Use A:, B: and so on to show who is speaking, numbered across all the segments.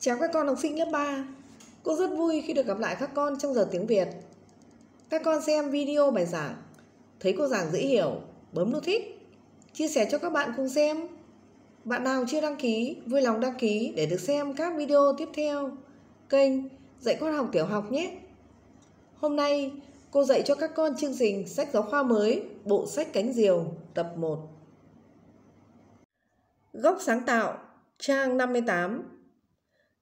A: Chào các con học sinh lớp 3 Cô rất vui khi được gặp lại các con trong giờ tiếng Việt Các con xem video bài giảng Thấy cô giảng dễ hiểu Bấm nút thích Chia sẻ cho các bạn cùng xem Bạn nào chưa đăng ký Vui lòng đăng ký để được xem các video tiếp theo Kênh Dạy con học tiểu học nhé Hôm nay cô dạy cho các con chương trình Sách giáo khoa mới Bộ sách cánh diều tập 1 Góc sáng tạo Trang 58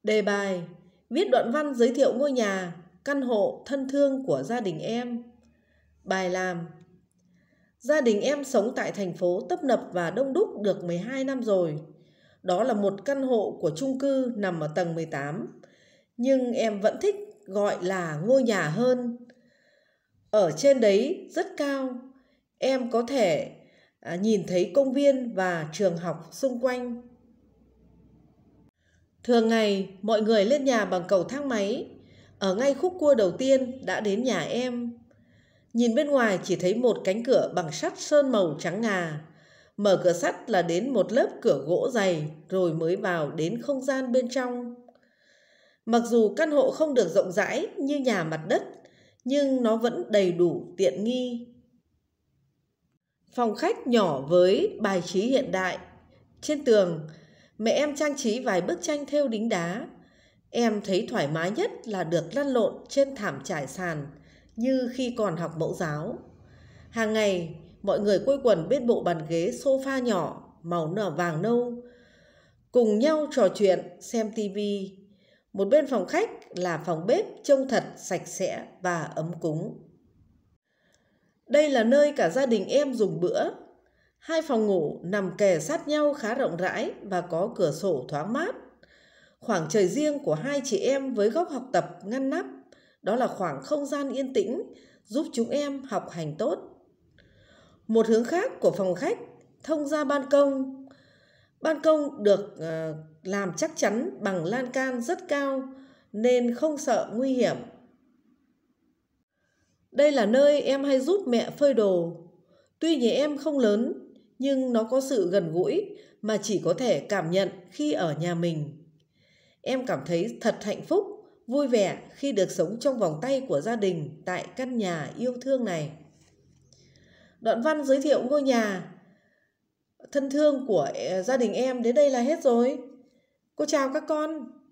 A: Đề bài Viết đoạn văn giới thiệu ngôi nhà, căn hộ thân thương của gia đình em. Bài làm Gia đình em sống tại thành phố tấp nập và đông đúc được 12 năm rồi. Đó là một căn hộ của chung cư nằm ở tầng 18. Nhưng em vẫn thích gọi là ngôi nhà hơn. Ở trên đấy rất cao. Em có thể à, nhìn thấy công viên và trường học xung quanh Thường ngày, mọi người lên nhà bằng cầu thang máy. Ở ngay khúc cua đầu tiên đã đến nhà em. Nhìn bên ngoài chỉ thấy một cánh cửa bằng sắt sơn màu trắng ngà. Mở cửa sắt là đến một lớp cửa gỗ dày rồi mới vào đến không gian bên trong. Mặc dù căn hộ không được rộng rãi như nhà mặt đất, nhưng nó vẫn đầy đủ tiện nghi. Phòng khách nhỏ với bài trí hiện đại. Trên tường mẹ em trang trí vài bức tranh thêu đính đá. Em thấy thoải mái nhất là được lăn lộn trên thảm trải sàn như khi còn học mẫu giáo. Hàng ngày, mọi người quây quần bên bộ bàn ghế sofa nhỏ màu nở vàng nâu, cùng nhau trò chuyện, xem tivi. Một bên phòng khách là phòng bếp trông thật sạch sẽ và ấm cúng. Đây là nơi cả gia đình em dùng bữa Hai phòng ngủ nằm kề sát nhau khá rộng rãi và có cửa sổ thoáng mát. Khoảng trời riêng của hai chị em với góc học tập ngăn nắp, đó là khoảng không gian yên tĩnh giúp chúng em học hành tốt. Một hướng khác của phòng khách thông ra ban công. Ban công được ờ, làm chắc chắn bằng lan can rất cao nên không sợ nguy hiểm. Đây là nơi em hay giúp mẹ phơi đồ. Tuy nhà em không lớn nhưng nó có sự gần gũi mà chỉ có thể cảm nhận khi ở nhà mình em cảm thấy thật hạnh phúc vui vẻ khi được sống trong vòng tay của gia đình tại căn nhà yêu thương này đoạn văn giới thiệu ngôi nhà thân thương của ờ, gia đình em đến đây là hết rồi cô chào các con